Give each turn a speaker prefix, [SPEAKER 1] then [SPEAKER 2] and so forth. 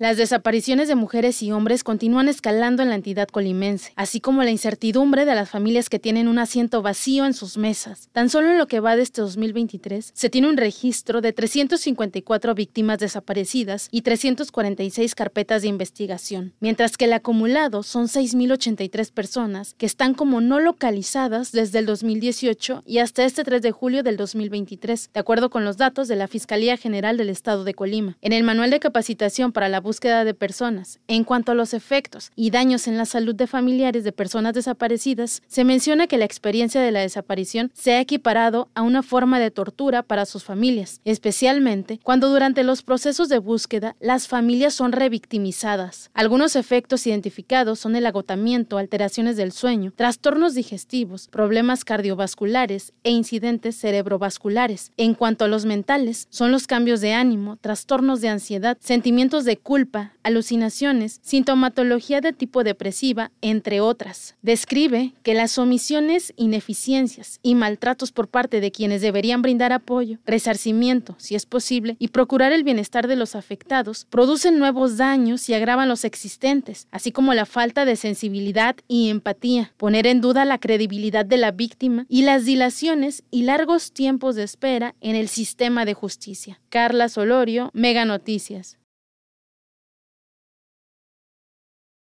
[SPEAKER 1] Las desapariciones de mujeres y hombres continúan escalando en la entidad colimense, así como la incertidumbre de las familias que tienen un asiento vacío en sus mesas. Tan solo en lo que va de este 2023, se tiene un registro de 354 víctimas desaparecidas y 346 carpetas de investigación, mientras que el acumulado son 6.083 personas que están como no localizadas desde el 2018 y hasta este 3 de julio del 2023, de acuerdo con los datos de la Fiscalía General del Estado de Colima. En el Manual de Capacitación para la búsqueda de personas. En cuanto a los efectos y daños en la salud de familiares de personas desaparecidas, se menciona que la experiencia de la desaparición se ha equiparado a una forma de tortura para sus familias, especialmente cuando durante los procesos de búsqueda las familias son revictimizadas. Algunos efectos identificados son el agotamiento, alteraciones del sueño, trastornos digestivos, problemas cardiovasculares e incidentes cerebrovasculares. En cuanto a los mentales, son los cambios de ánimo, trastornos de ansiedad, sentimientos de culpa, alucinaciones, sintomatología de tipo depresiva, entre otras. Describe que las omisiones, ineficiencias y maltratos por parte de quienes deberían brindar apoyo, resarcimiento, si es posible, y procurar el bienestar de los afectados, producen nuevos daños y agravan los existentes, así como la falta de sensibilidad y empatía, poner en duda la credibilidad de la víctima y las dilaciones y largos tiempos de espera en el sistema de justicia. Carla Solorio, Mega Noticias.